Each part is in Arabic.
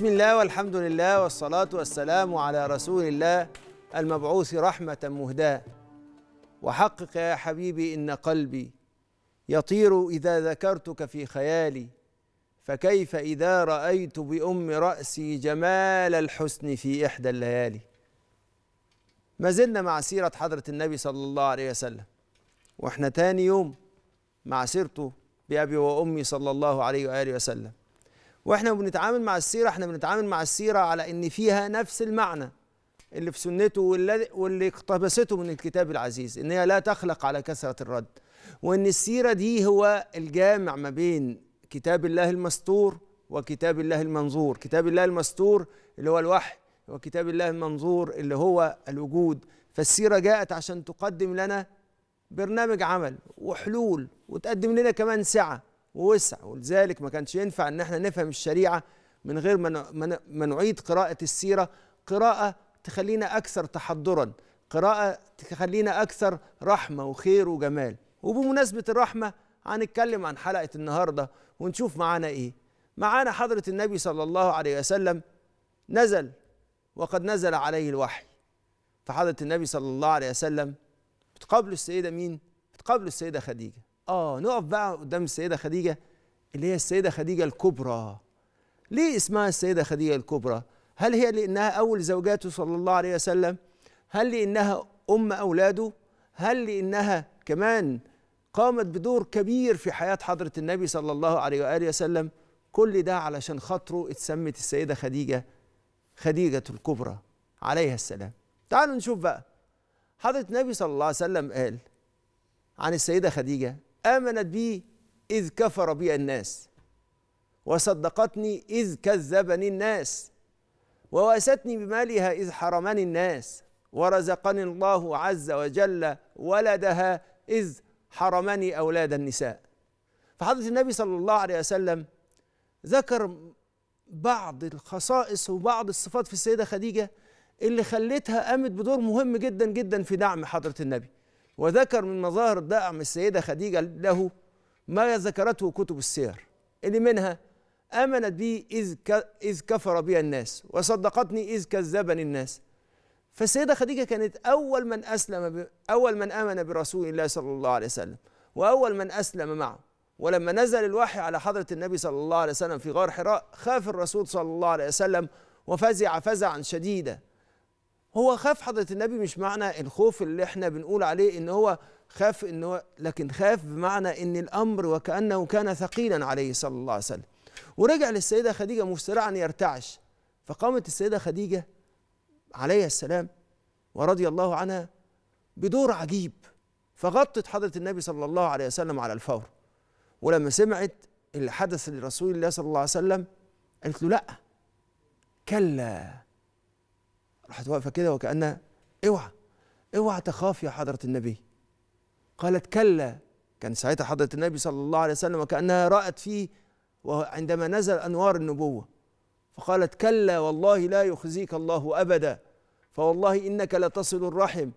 بسم الله والحمد لله والصلاة والسلام على رسول الله المبعوث رحمة مهداة وحقق يا حبيبي إن قلبي يطير إذا ذكرتك في خيالي فكيف إذا رأيت بأم رأسي جمال الحسن في إحدى الليالي ما زلنا مع سيرة حضرة النبي صلى الله عليه وسلم وإحنا تاني يوم مع سيرته بأبي وأمي صلى الله عليه وآله وسلم واحنا بنتعامل مع السيره احنا بنتعامل مع السيره على ان فيها نفس المعنى اللي في سنته واللي, واللي اقتبسته من الكتاب العزيز ان هي لا تخلق على كثره الرد وان السيره دي هو الجامع ما بين كتاب الله المستور وكتاب الله المنظور كتاب الله المستور اللي هو الوحي وكتاب الله المنظور اللي هو الوجود فالسيره جاءت عشان تقدم لنا برنامج عمل وحلول وتقدم لنا كمان سعه ووسع ولذلك ما كانش ينفع ان احنا نفهم الشريعه من غير ما ما نعيد قراءه السيره قراءه تخلينا اكثر تحضرا قراءه تخلينا اكثر رحمه وخير وجمال وبمناسبه الرحمه هنتكلم عن حلقه النهارده ونشوف معانا ايه معانا حضره النبي صلى الله عليه وسلم نزل وقد نزل عليه الوحي فحضره النبي صلى الله عليه وسلم بتقابله السيده مين بتقابله السيده خديجه اه نقف بقى قدام السيده خديجه اللي هي السيده خديجه الكبرى ليه اسمها السيده خديجه الكبرى هل هي لانها اول زوجاته صلى الله عليه وسلم هل لانها ام اولاده هل لانها كمان قامت بدور كبير في حياه حضره النبي صلى الله عليه واله وسلم كل ده علشان خاطره اتسمت السيده خديجه خديجه الكبرى عليها السلام تعالوا نشوف بقى حضره النبي صلى الله عليه وسلم قال عن السيده خديجه آمنت بي إذ كفر بي الناس وصدقتني إذ كذبني الناس وواستني بمالها إذ حرمني الناس ورزقني الله عز وجل ولدها إذ حرمني أولاد النساء فحضرة النبي صلى الله عليه وسلم ذكر بعض الخصائص وبعض الصفات في السيدة خديجة اللي خلتها قامت بدور مهم جدا جدا في دعم حضرة النبي وذكر من مظاهر دعم السيدة خديجة له ما ذكرته كتب السير اللي منها آمنت بي إذ إذ كفر بي الناس وصدقتني إذ كذبني الناس فالسيدة خديجة كانت أول من أسلم أول من آمن برسول الله صلى الله عليه وسلم وأول من أسلم معه ولما نزل الوحي على حضرة النبي صلى الله عليه وسلم في غار حراء خاف الرسول صلى الله عليه وسلم وفزع فزعا شديدا هو خاف حضرة النبي مش معنى الخوف اللي احنا بنقول عليه ان هو خاف ان هو لكن خاف بمعنى ان الامر وكانه كان ثقيلا عليه صلى الله عليه وسلم ورجع للسيدة خديجة مسرعا يرتعش فقامت السيدة خديجة عليها السلام ورضي الله عنها بدور عجيب فغطت حضرة النبي صلى الله عليه وسلم على الفور ولما سمعت اللي حدث لرسول الله صلى الله عليه وسلم قالت له لا كلا راحت واقفه كده وكانها اوعى اوعى تخاف يا حضره النبي قالت كلا كان ساعتها حضره النبي صلى الله عليه وسلم وكانها رات فيه وعندما نزل انوار النبوه فقالت كلا والله لا يخزيك الله ابدا فوالله انك لتصل الرحم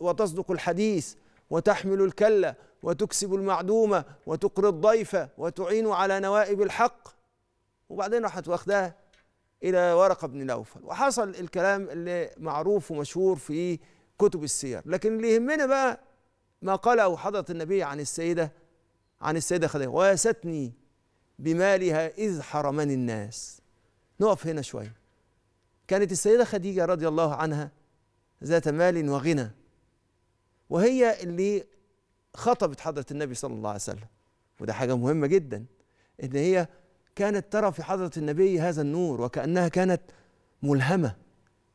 وتصدق الحديث وتحمل الكلة وتكسب المعدومة وتقري الضيفة وتعين على نوائب الحق وبعدين راحت واخداها إلى ورقة بن نوفل وحصل الكلام اللي معروف ومشهور في كتب السير لكن اللي يهمنا بقى ما قاله حضرة النبي عن السيدة عن السيدة خديجة واستني بمالها إذ حرمني الناس نقف هنا شوية كانت السيدة خديجة رضي الله عنها ذات مال وغنى وهي اللي خطبت حضرة النبي صلى الله عليه وسلم وده حاجة مهمة جدا إن هي كانت ترى في حضرة النبي هذا النور وكأنها كانت ملهمة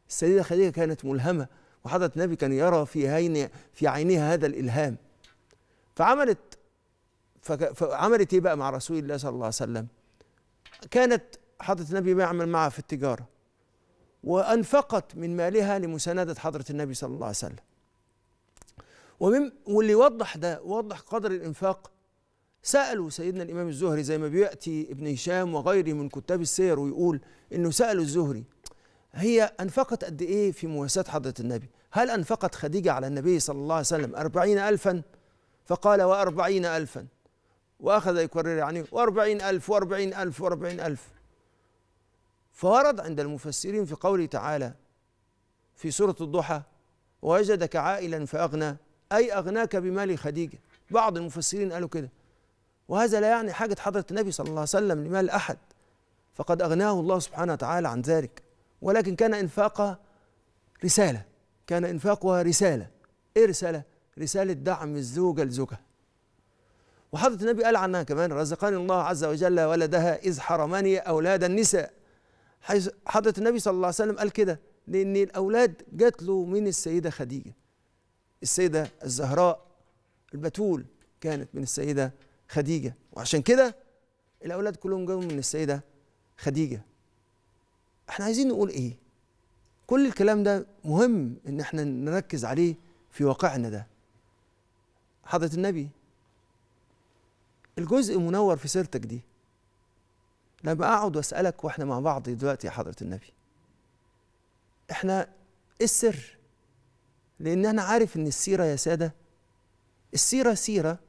السيدة خديجة كانت ملهمة وحضرة النبي كان يرى في عينها في عينها هذا الإلهام فعملت فعملت إيه بقى مع رسول الله صلى الله عليه وسلم كانت حضرة النبي بيعمل معها في التجارة وأنفقت من مالها لمساندة حضرة النبي صلى الله عليه وسلم ومن واللي يوضح ده وضح قدر الإنفاق سألوا سيدنا الإمام الزهري زي ما بيأتي ابن هشام وغيره من كتاب السير ويقول إنه سألوا الزهري هي أنفقت قد إيه في مواساة حضرة النبي هل أنفقت خديجة على النبي صلى الله عليه وسلم أربعين ألفا فقال وأربعين ألفا وأخذ يكرر يعني وأربعين ألف وأربعين ألف وأربعين ألف فورد عند المفسرين في قوله تعالى في سورة الضحى وجدك عائلا فأغنى أي أغناك بمال خديجة بعض المفسرين قالوا كده وهذا لا يعني حاجة حضرة النبي صلى الله عليه وسلم لمال أحد فقد أغناه الله سبحانه وتعالى عن ذلك ولكن كان إنفاقها رسالة كان إنفاقها رسالة إيه رسالة؟ رسالة دعم الزوجة لزوجها وحضرة النبي قال عنها كمان رزقني الله عز وجل ولدها إذ حرمني أولاد النساء حيث حضرة النبي صلى الله عليه وسلم قال كده لأن الأولاد جات له من السيدة خديجة السيدة الزهراء البتول كانت من السيدة خديجه وعشان كده الاولاد كلهم جاوا من السيده خديجه احنا عايزين نقول ايه كل الكلام ده مهم ان احنا نركز عليه في واقعنا ده حضره النبي الجزء منور في سيرتك دي لما اقعد واسالك واحنا مع بعض دلوقتي يا حضره النبي احنا ايه السر لان انا عارف ان السيره يا ساده السيره سيره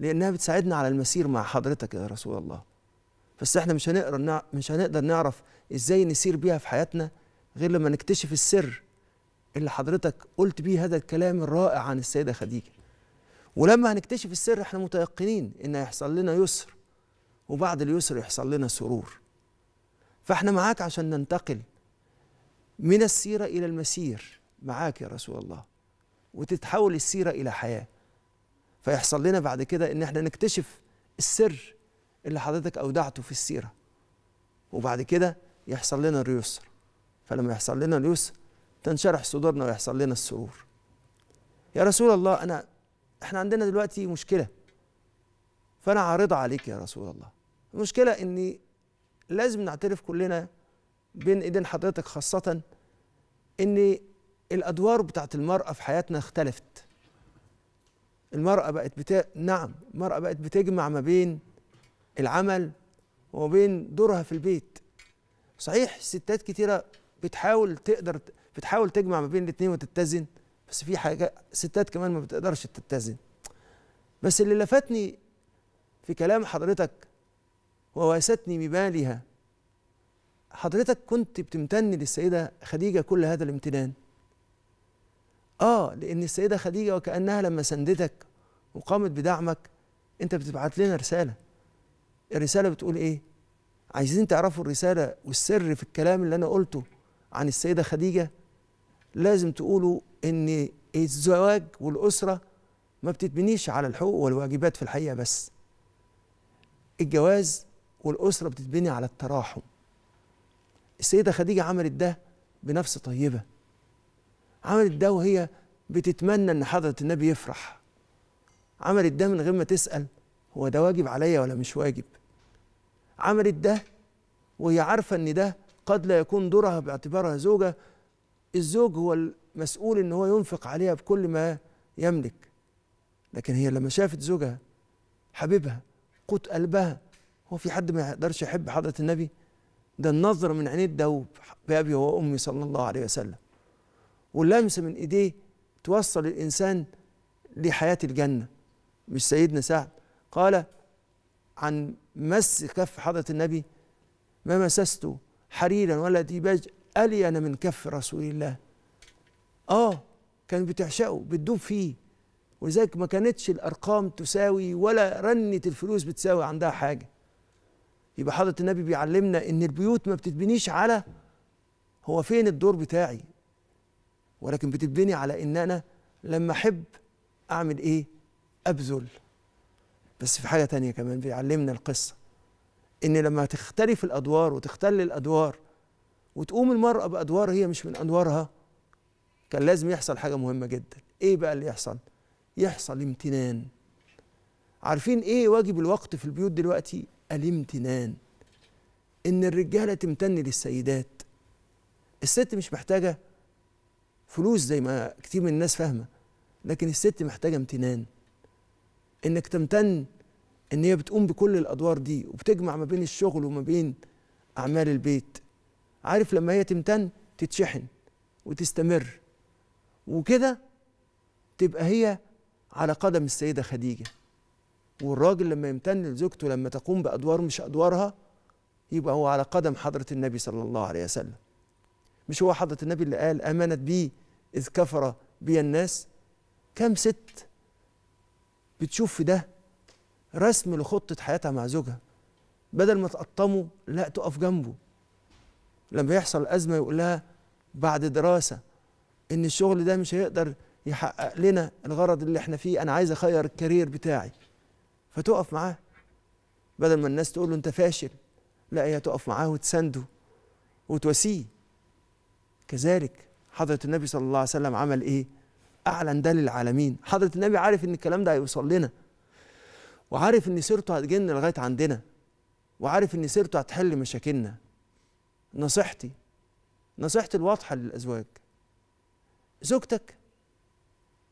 لانها بتساعدنا على المسير مع حضرتك يا رسول الله بس احنا مش هنقدر مش هنقدر نعرف ازاي نسير بيها في حياتنا غير لما نكتشف السر اللي حضرتك قلت بيه هذا الكلام الرائع عن السيده خديجه ولما هنكتشف السر احنا متيقنين ان هيحصل لنا يسر وبعد اليسر يحصل لنا سرور فاحنا معاك عشان ننتقل من السيره الى المسير معاك يا رسول الله وتتحول السيره الى حياه فيحصل لنا بعد كده ان احنا نكتشف السر اللي حضرتك اودعته في السيره وبعد كده يحصل لنا اليسر فلما يحصل لنا اليسر تنشرح صدورنا ويحصل لنا السرور يا رسول الله انا احنا عندنا دلوقتي مشكله فانا عارضه عليك يا رسول الله المشكله اني لازم نعترف كلنا بين ايدين حضرتك خاصه ان الادوار بتاعت المراه في حياتنا اختلفت المرأة بقت بتا... نعم المرأة بقت بتجمع ما بين العمل وما بين دورها في البيت صحيح ستات كتيرة بتحاول تقدر بتحاول تجمع ما بين الاتنين وتتزن بس في حاجة ستات كمان ما بتقدرش تتزن بس اللي لفتني في كلام حضرتك وواستني ببالها حضرتك كنت بتمتن للسيدة خديجة كل هذا الامتنان اه لان السيده خديجه وكانها لما سندتك وقامت بدعمك انت بتبعت لنا رساله الرساله بتقول ايه عايزين تعرفوا الرساله والسر في الكلام اللي انا قلته عن السيده خديجه لازم تقولوا ان الزواج والاسره ما بتتبنيش على الحقوق والواجبات في الحقيقه بس الجواز والاسره بتتبني على التراحم السيده خديجه عملت ده بنفس طيبه عملت ده وهي بتتمنى ان حضره النبي يفرح عملت ده من غير ما تسال هو ده واجب عليا ولا مش واجب عملت ده وهي عارفه ان ده قد لا يكون دورها باعتبارها زوجه الزوج هو المسؤول ان هو ينفق عليها بكل ما يملك لكن هي لما شافت زوجها حبيبها قوت قلبها هو في حد ما يقدرش يحب حضره النبي ده النظر من عينيه الدوب بأبي وأمي صلى الله عليه وسلم واللمسه من ايديه توصل الانسان لحياه الجنه مش سيدنا سعد قال عن مس كف حضره النبي ما مسست حريرا ولا ديباج الين من كف رسول الله اه كان بتعشقه بتدوب فيه ولذلك ما كانتش الارقام تساوي ولا رنه الفلوس بتساوي عندها حاجه يبقى حضره النبي بيعلمنا ان البيوت ما بتتبنيش على هو فين الدور بتاعي ولكن بتتبني على ان انا لما احب اعمل ايه ابذل بس في حاجه تانية كمان بيعلمنا القصه ان لما تختلف الادوار وتختل الادوار وتقوم المراه بادوار هي مش من ادوارها كان لازم يحصل حاجه مهمه جدا ايه بقى اللي يحصل يحصل امتنان عارفين ايه واجب الوقت في البيوت دلوقتي الامتنان ان الرجاله تمتن للسيدات الست مش محتاجه فلوس زي ما كتير من الناس فاهمه لكن الست محتاجه امتنان انك تمتن ان هي بتقوم بكل الادوار دي وبتجمع ما بين الشغل وما بين اعمال البيت عارف لما هي تمتن تتشحن وتستمر وكده تبقى هي على قدم السيده خديجه والراجل لما يمتن لزوجته لما تقوم بادوار مش ادوارها يبقى هو على قدم حضره النبي صلى الله عليه وسلم مش هو حضره النبي اللي قال امنت بيه إذ كفر بي الناس كم ست بتشوف في ده رسم لخطة حياتها مع زوجها بدل ما تقطمه لا تقف جنبه لما يحصل أزمة يقول لها بعد دراسة إن الشغل ده مش هيقدر يحقق لنا الغرض اللي احنا فيه أنا عايز أخير الكارير بتاعي فتقف معاه بدل ما الناس تقول له أنت فاشل لا هي تقف معاه وتسنده وتواسيه كذلك حضرة النبي صلى الله عليه وسلم عمل إيه؟ أعلن ده للعالمين حضرة النبي عارف إن الكلام ده هيوصل لنا وعارف إن سيرته هتجن لغاية عندنا وعارف إن سيرته هتحل مشاكلنا نصيحتي نصيحتي الواضحة للأزواج زوجتك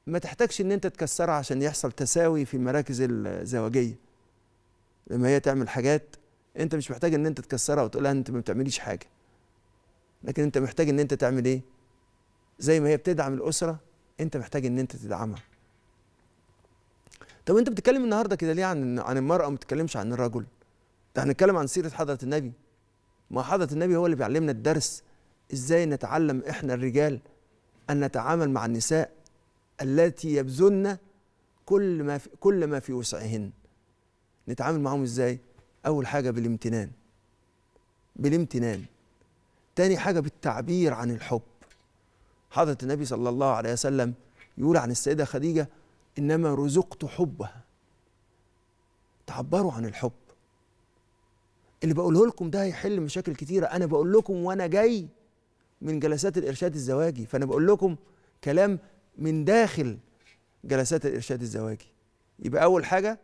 ما تحتاجش إن أنت تكسرها عشان يحصل تساوي في المراكز الزواجية لما هي تعمل حاجات أنت مش محتاج إن أنت تكسرها وتقولها أنت ما بتعمليش حاجة لكن أنت محتاج إن أنت تعمل إيه؟ زي ما هي بتدعم الاسره انت محتاج ان انت تدعمها طب انت بتتكلم النهارده كده ليه عن عن المراه وما بتتكلمش عن الرجل ده هنتكلم عن سيره حضره النبي ما حضره النبي هو اللي بيعلمنا الدرس ازاي نتعلم احنا الرجال ان نتعامل مع النساء التي يبذلن كل ما في كل ما في وسعهن نتعامل معاهم ازاي اول حاجه بالامتنان بالامتنان تاني حاجه بالتعبير عن الحب حضرة النبي صلى الله عليه وسلم يقول عن السيدة خديجة إنما رزقت حبها تعبروا عن الحب اللي بقوله لكم ده هيحل مشاكل كتيرة أنا بقول لكم وأنا جاي من جلسات الإرشاد الزواجي فأنا بقول لكم كلام من داخل جلسات الإرشاد الزواجي يبقى أول حاجة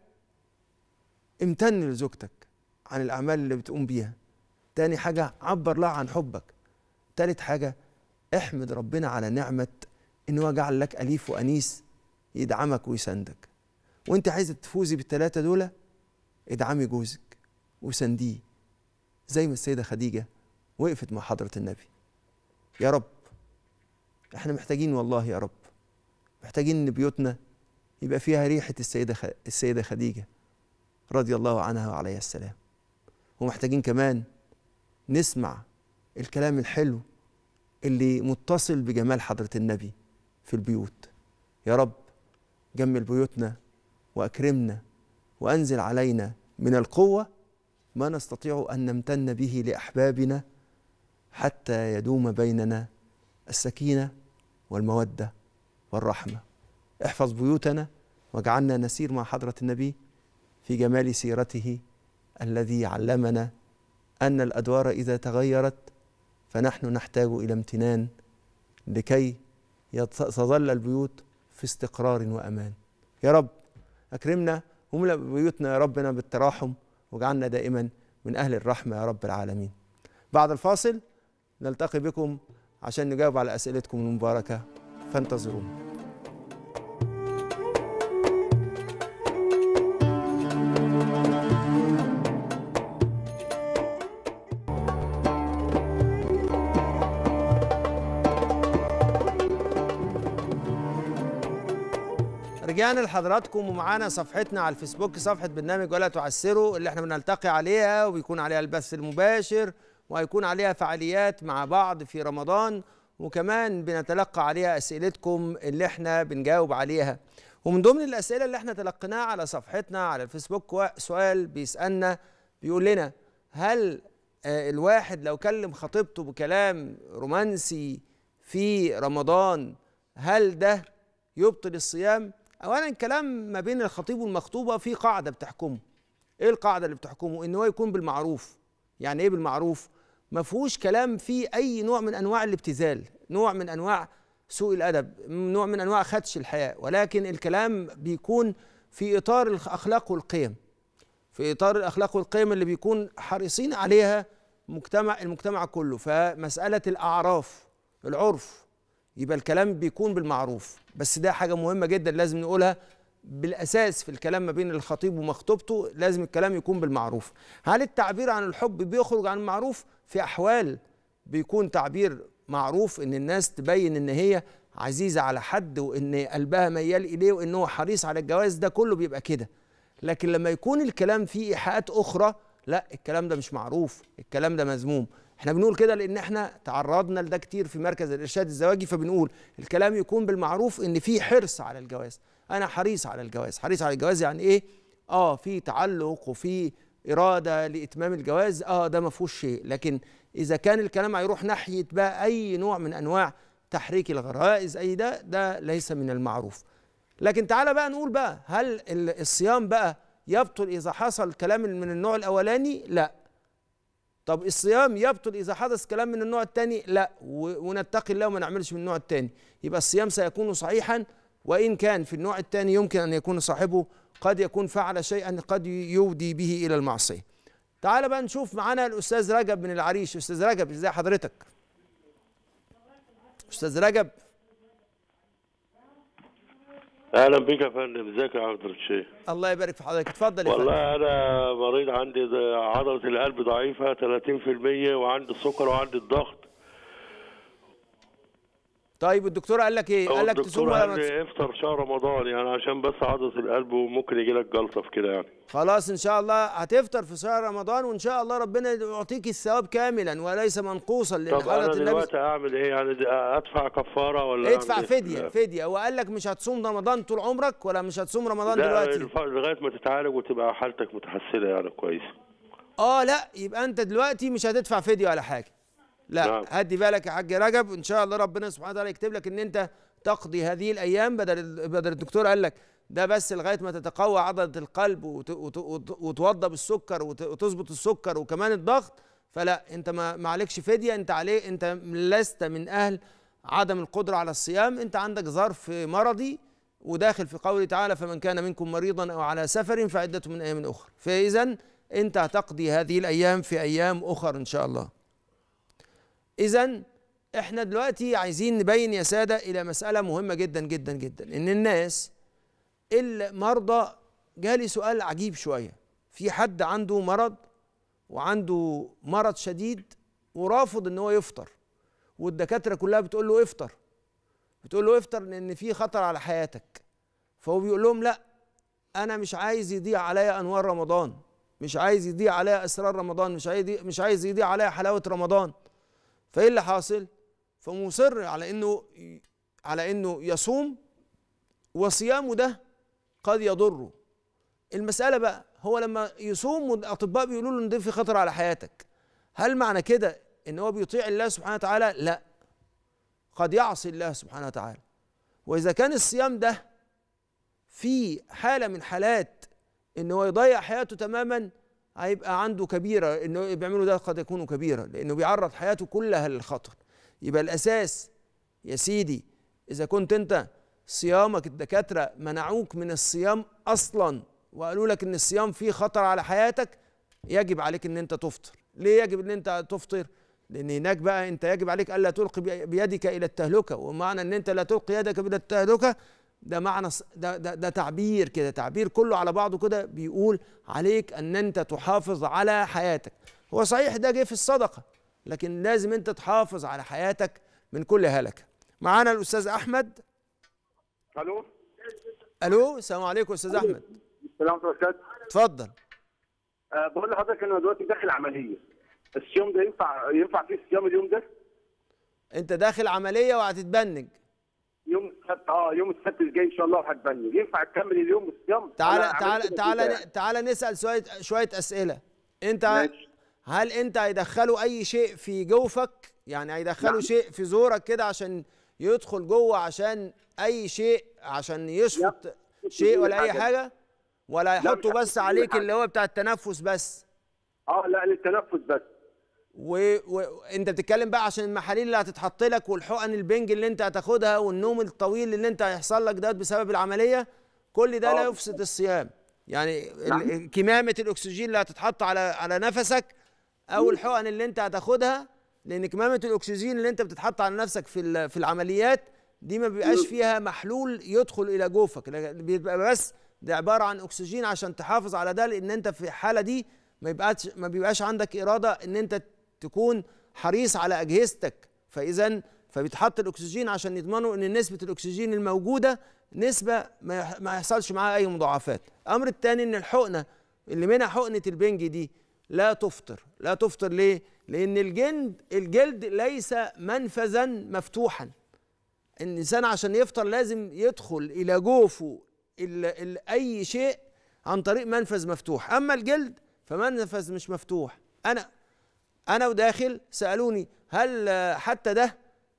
امتن لزوجتك عن الأعمال اللي بتقوم بيها تاني حاجة عبر لها عن حبك تالت حاجة احمد ربنا على نعمه ان هو جعل لك اليف وانيس يدعمك ويساندك وانت عايزه تفوزي بالتلاتة دول ادعمي جوزك وسانديه زي ما السيده خديجه وقفت مع حضره النبي يا رب احنا محتاجين والله يا رب محتاجين ان بيوتنا يبقى فيها ريحه السيده خ... السيده خديجه رضي الله عنها وعليها السلام ومحتاجين كمان نسمع الكلام الحلو اللي متصل بجمال حضرة النبي في البيوت يا رب جمل بيوتنا وأكرمنا وأنزل علينا من القوة ما نستطيع أن نمتن به لأحبابنا حتى يدوم بيننا السكينة والمودة والرحمة احفظ بيوتنا واجعلنا نسير مع حضرة النبي في جمال سيرته الذي علمنا أن الأدوار إذا تغيرت فنحن نحتاج الى امتنان لكي تظل البيوت في استقرار وامان يا رب اكرمنا وملا بيوتنا يا ربنا بالتراحم واجعلنا دائما من اهل الرحمه يا رب العالمين بعد الفاصل نلتقي بكم عشان نجاوب على اسئلتكم المباركه فانتظرونا رجعنا لحضراتكم ومعانا صفحتنا على الفيسبوك صفحه برنامج ولا تعسروا اللي احنا بنلتقي عليها وبيكون عليها البث المباشر وهيكون عليها فعاليات مع بعض في رمضان وكمان بنتلقى عليها اسئلتكم اللي احنا بنجاوب عليها ومن ضمن الاسئله اللي احنا تلقيناها على صفحتنا على الفيسبوك سؤال بيسالنا بيقول لنا هل آه، الواحد لو كلم خطيبته بكلام رومانسي في رمضان هل ده يبطل الصيام اولا الكلام ما بين الخطيب والمخطوبه في قاعده بتحكمه ايه القاعده اللي بتحكمه ان هو يكون بالمعروف يعني ايه بالمعروف ما فيهوش كلام فيه اي نوع من انواع الابتذال نوع من انواع سوء الادب نوع من انواع خدش الحياه ولكن الكلام بيكون في اطار الاخلاق والقيم في اطار الاخلاق والقيم اللي بيكون حريصين عليها مجتمع المجتمع كله فمساله الاعراف العرف يبقى الكلام بيكون بالمعروف بس ده حاجه مهمه جدا لازم نقولها بالاساس في الكلام ما بين الخطيب ومخطوبته لازم الكلام يكون بالمعروف هل التعبير عن الحب بيخرج عن المعروف في احوال بيكون تعبير معروف ان الناس تبين ان هي عزيزه على حد وان قلبها ميال اليه وان هو حريص على الجواز ده كله بيبقى كده لكن لما يكون الكلام فيه ايحاءات اخرى لا الكلام ده مش معروف الكلام ده مذموم احنا بنقول كده لان احنا تعرضنا لده كتير في مركز الارشاد الزواجي فبنقول الكلام يكون بالمعروف ان في حرص على الجواز انا حريص على الجواز حريص على الجواز يعني ايه اه في تعلق وفي اراده لاتمام الجواز اه ده ما فيهوش شيء لكن اذا كان الكلام هيروح ناحيه بقى اي نوع من انواع تحريك الغرائز اي ده ده ليس من المعروف لكن تعالى بقى نقول بقى هل الصيام بقى يبطل اذا حصل كلام من النوع الاولاني لا طب الصيام يبطل اذا حدث كلام من النوع الثاني لا ونتقي الله وما نعملش من النوع الثاني يبقى الصيام سيكون صحيحا وان كان في النوع الثاني يمكن ان يكون صاحبه قد يكون فعل شيئا قد يودي به الى المعصيه تعال بقى نشوف معانا الاستاذ رجب من العريش استاذ رجب ازي حضرتك استاذ رجب اهلا بك يا فندم ازيك يا عبد الشيخ الله يبارك في حضرتك اتفضل يا فندم والله انا مريض عندي عضله القلب ضعيفه 30% وعندي السكر وعندي الضغط طيب الدكتور قال لك ايه؟ قال لك تصوم ولا ما افطر شهر رمضان يعني عشان بس عضله القلب وممكن يجي لك جلطه في كده يعني خلاص ان شاء الله هتفطر في شهر رمضان وان شاء الله ربنا يعطيك الثواب كاملا وليس منقوصا لان طب انا دلوقتي اعمل ايه يعني ادفع كفاره ولا ادفع إيه؟ فديه فديه, فديه وقال لك مش هتصوم رمضان طول عمرك ولا مش هتصوم رمضان دلوقتي لغايه ما تتعالج وتبقى حالتك متحسنه يعني كويسه اه لا يبقى انت دلوقتي مش هتدفع فديه ولا حاجه لا نعم. هدي بالك يا حاج رجب ان شاء الله ربنا سبحانه وتعالى يكتب لك ان انت تقضي هذه الايام بدل بدل الدكتور قال لك ده بس لغايه ما تتقوى عضله القلب وتوضى بالسكر وتظبط السكر وكمان الضغط فلا انت ما, ما عليكش فديه انت عليه انت لست من اهل عدم القدره على الصيام انت عندك ظرف مرضي وداخل في قوله تعالى فمن كان منكم مريضا او على سفر فعده من ايام اخرى فاذا انت هتقضي هذه الايام في ايام اخر ان شاء الله اذا احنا دلوقتي عايزين نبين يا ساده الى مساله مهمه جدا جدا جدا ان الناس المرضى جالي سؤال عجيب شويه في حد عنده مرض وعنده مرض شديد ورافض ان هو يفطر والدكاتره كلها بتقول له افطر بتقول له افطر لان في خطر على حياتك فهو بيقول لهم لا انا مش عايز يضيع عليا انوار رمضان مش عايز يضيع عليا اسرار رمضان مش عايز مش عايز يضيع عليا حلاوه رمضان فايه اللي حاصل فمصر على انه على انه يصوم وصيامه ده قد يضره المسألة بقى هو لما يصوم والأطباء بيقولوا له إن ده في خطر على حياتك هل معنى كده إن هو بيطيع الله سبحانه وتعالى؟ لا قد يعصي الله سبحانه وتعالى وإذا كان الصيام ده في حالة من حالات إن هو يضيع حياته تماما هيبقى عنده كبيره انه بيعمله ده قد يكون كبيره لانه بيعرض حياته كلها للخطر يبقى الاساس يا سيدي اذا كنت انت صيامك الدكاتره منعوك من الصيام اصلا وقالوا لك ان الصيام فيه خطر على حياتك يجب عليك ان انت تفطر ليه يجب ان انت تفطر لان هناك بقى انت يجب عليك الا تلقي بيدك الى التهلكه ومعنى ان انت لا تلقي يدك الى التهلكه ده معنى ده, ده, ده تعبير كده تعبير كله على بعضه كده بيقول عليك ان انت تحافظ على حياتك هو صحيح ده جه في الصدقه لكن لازم انت تحافظ على حياتك من كل هلكه معانا الاستاذ احمد الو الو السلام عليكم استاذ احمد السلام عليكم اتفضل آه، بقول لحضرتك انا دلوقتي داخل عمليه الصيام ده ينفع ينفع فيه الصيام اليوم ده انت داخل عمليه وهتتبنج يوم السبت اه يوم السبت الجاي ان شاء الله هتبني ينفع تكمل اليوم الصيام تعالى تعالى تعالى تعالى نسال شويه شويه اسئله انت ماشي. هل انت هيدخلوا اي شيء في جوفك يعني هيدخلوا نعم. شيء في زورك كده عشان يدخل جوه عشان اي شيء عشان يشفط شيء ولا اي حاجه ولا يحطوا بس عليك اللي هو بتاع التنفس بس اه لا للتنفس بس وانت و... بتتكلم بقى عشان المحاليل اللي هتتحط لك والحقن البنج اللي انت هتاخدها والنوم الطويل اللي انت هيحصل لك ده بسبب العمليه كل ده لا آه. يفسد الصيام يعني نعم. ال... كمامه الاكسجين اللي هتتحط على على نفسك او الحقن اللي انت هتاخدها لان كمامه الاكسجين اللي انت بتتحط على نفسك في في العمليات دي ما بيبقاش فيها محلول يدخل الى جوفك بيبقى بس ده عباره عن اكسجين عشان تحافظ على ده لان انت في الحاله دي ما يبقاش ما بيبقاش عندك اراده ان انت تكون حريص على اجهزتك فاذا فبيتحط الاكسجين عشان يضمنوا ان نسبه الاكسجين الموجوده نسبه ما يحصلش معاها اي مضاعفات الامر الثاني ان الحقنه اللي منها حقنه البنج دي لا تفطر لا تفطر ليه لان الجلد الجلد ليس منفذا مفتوحا الانسان عشان يفطر لازم يدخل الى جوفه الـ الـ اي شيء عن طريق منفذ مفتوح اما الجلد فمنفذ مش مفتوح انا انا وداخل سالوني هل حتى ده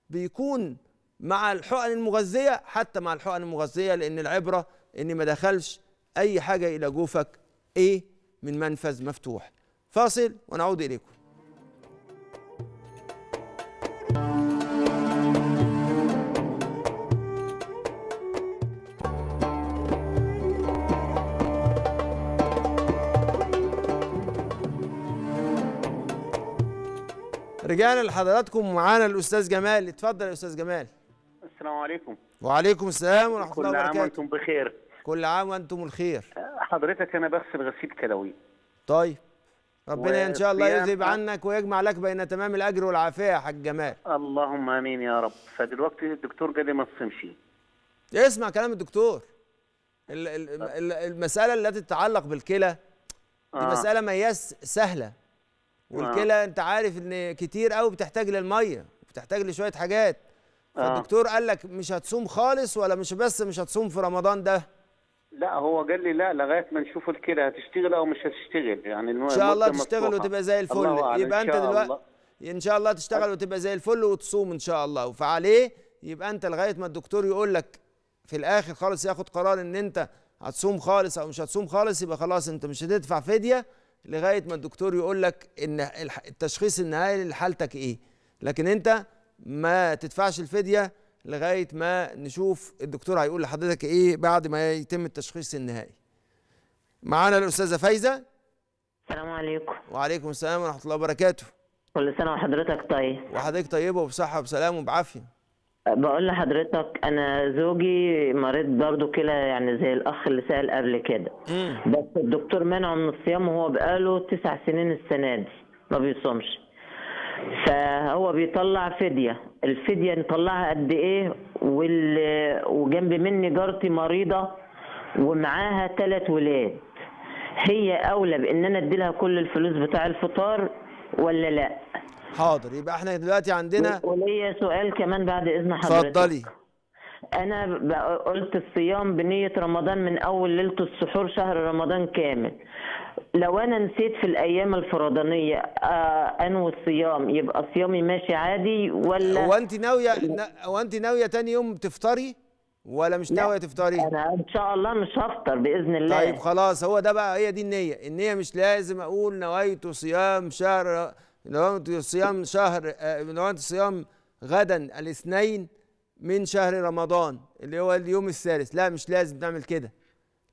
بيكون مع الحقن المغذيه حتى مع الحقن المغذيه لان العبره ان ما دخلش اي حاجه الى جوفك ايه من منفذ مفتوح فاصل ونعود اليكم رجعنا لحضراتكم معانا الاستاذ جمال اتفضل يا استاذ جمال السلام عليكم وعليكم السلام ورحمه الله وبركاته كل عام وانتم بخير كل عام وانتم الخير حضرتك انا بغسل غسيل كلوي طيب ربنا ان شاء الله يذهب عنك ويجمع لك بين تمام الاجر والعافيه يا حاج جمال اللهم امين يا رب فدلوقتي الدكتور قال لي ما تصمش اسمع كلام الدكتور المساله التي تتعلق بالكلى دي آه. مساله ما هياش سهله والكلى آه. انت عارف ان كتير قوي بتحتاج للميه بتحتاج لشويه حاجات آه. فالدكتور قال لك مش هتصوم خالص ولا مش بس مش هتصوم في رمضان ده لا هو قال لي لا لغايه ما نشوف الكلى هتشتغل او مش هتشتغل يعني ان شاء الله تشتغل مفتوحة. وتبقى زي الفل يبقى انت دلوقتي ان شاء الله تشتغل وتبقى زي الفل وتصوم ان شاء الله فعليه يبقى انت لغايه ما الدكتور يقول لك في الاخر خالص ياخد قرار ان انت هتصوم خالص او مش هتصوم خالص يبقى خلاص انت مش هتدفع فديه لغايه ما الدكتور يقول لك ان التشخيص النهائي لحالتك ايه لكن انت ما تدفعش الفديه لغايه ما نشوف الدكتور هيقول لحضرتك ايه بعد ما يتم التشخيص النهائي معانا الاستاذه فايزه السلام عليكم وعليكم السلام ورحمه الله وبركاته كل سنه وحضرتك طيب وحضرتك طيبه وبصحه وبسلام وبعافيه بقول لحضرتك انا زوجي مريض برضو كلى يعني زي الاخ اللي سال قبل كده بس الدكتور منعه من الصيام وهو بقاله تسع سنين السنه دي ما بيصومش فهو بيطلع فديه الفديه نطلعها قد ايه وال... وجنب مني جارتي مريضه ومعاها ثلاث ولاد هي اولى بان انا ادي لها كل الفلوس بتاع الفطار ولا لا حاضر يبقى احنا دلوقتي عندنا وليا سؤال كمان بعد اذن حضرتك اتفضلي انا قلت الصيام بنيه رمضان من اول ليله السحور شهر رمضان كامل لو انا نسيت في الايام الفرضانيه آه انوي الصيام يبقى صيامي ماشي عادي ولا هو انت ناويه هو انت ناويه ثاني يوم تفطري ولا مش ناويه تفطري انا ان شاء الله مش هفطر باذن الله طيب خلاص هو ده بقى هي دي النيه النيه مش لازم اقول نويت صيام شهر نواه صيام شهر نواه صيام غدا الاثنين من شهر رمضان اللي هو اليوم الثالث لا مش لازم تعمل كده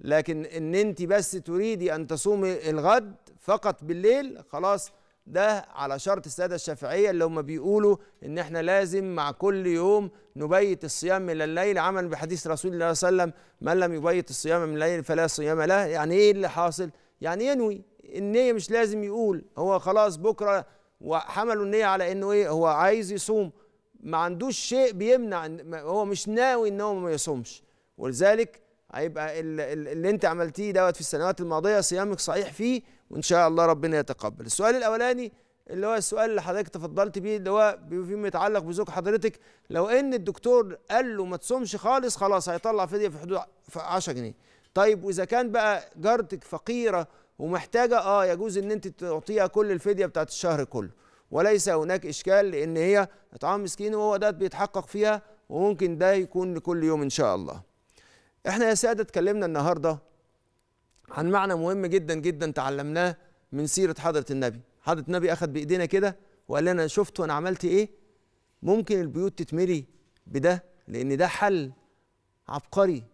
لكن ان انت بس تريدي ان تصومي الغد فقط بالليل خلاص ده على شرط السادة الشافعية اللي هم بيقولوا ان احنا لازم مع كل يوم نبيت الصيام من الليل عمل بحديث رسول الله صلى الله عليه وسلم من لم يبيت الصيام من الليل فلا صيام له يعني ايه اللي حاصل يعني ينوي النية مش لازم يقول هو خلاص بكرة وحملوا النيه على انه ايه هو عايز يصوم ما عندوش شيء بيمنع هو مش ناوي ان هو ما يصومش ولذلك هيبقى اللي انت عملتيه دوت في السنوات الماضيه صيامك صحيح فيه وان شاء الله ربنا يتقبل السؤال الاولاني اللي هو السؤال اللي حضرتك تفضلت بيه اللي هو فيما يتعلق بزوج حضرتك لو ان الدكتور قال له ما تصومش خالص خلاص هيطلع فديه في حدود 10 جنيه طيب واذا كان بقى جارتك فقيره ومحتاجه اه يجوز ان انت تعطيها كل الفديه بتاعت الشهر كله وليس هناك اشكال لان هي اطعام مسكين وهو ده بيتحقق فيها وممكن ده يكون لكل يوم ان شاء الله احنا يا ساده اتكلمنا النهارده عن معنى مهم جدا جدا تعلمناه من سيره حضره النبي حضره النبي اخذ بايدينا كده وقال لنا شفت وانا عملت ايه ممكن البيوت تتملي بده لان ده حل عبقري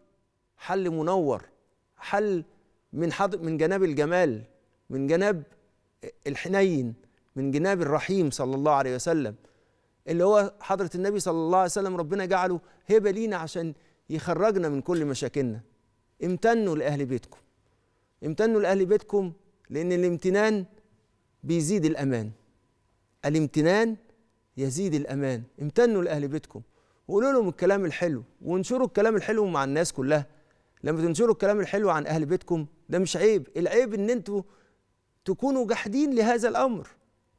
حل منور حل من حضر من جناب الجمال من جناب الحنين من جناب الرحيم صلى الله عليه وسلم اللي هو حضرة النبي صلى الله عليه وسلم ربنا جعله هبة لينا عشان يخرجنا من كل مشاكلنا امتنوا لأهل بيتكم امتنوا لأهل بيتكم لأن الامتنان بيزيد الأمان الامتنان يزيد الأمان امتنوا لأهل بيتكم وقولوا لهم الكلام الحلو وانشروا الكلام الحلو مع الناس كلها لما تنشروا الكلام الحلو عن اهل بيتكم ده مش عيب العيب ان انتوا تكونوا جاحدين لهذا الامر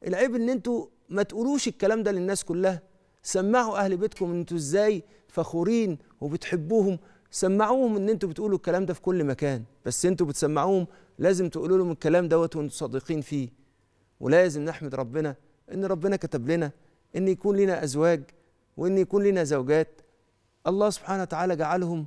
العيب ان انتوا ما تقولوش الكلام ده للناس كلها سمعوا اهل بيتكم ان انتوا ازاي فخورين وبتحبوهم سمعوهم ان انتوا بتقولوا الكلام ده في كل مكان بس انتوا بتسمعوهم لازم تقولوا لهم الكلام دوت وانتوا صادقين فيه ولازم نحمد ربنا ان ربنا كتب لنا ان يكون لنا ازواج وان يكون لنا زوجات الله سبحانه وتعالى جعلهم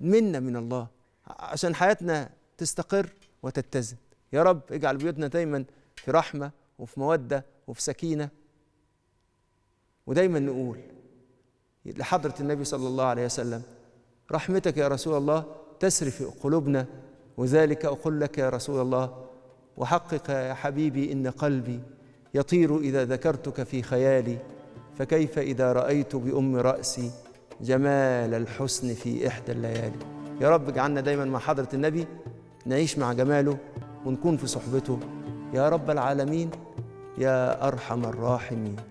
منا من الله عشان حياتنا تستقر وتتزن يا رب اجعل بيوتنا دايما في رحمه وفي موده وفي سكينه ودايما نقول لحضره النبي صلى الله عليه وسلم رحمتك يا رسول الله تسري في قلوبنا وذلك اقول لك يا رسول الله وحقق يا حبيبي ان قلبي يطير اذا ذكرتك في خيالي فكيف اذا رايت بام راسي جمال الحسن في إحدى الليالي يا رب اجعلنا دايما مع حضرة النبي نعيش مع جماله ونكون في صحبته يا رب العالمين يا أرحم الراحمين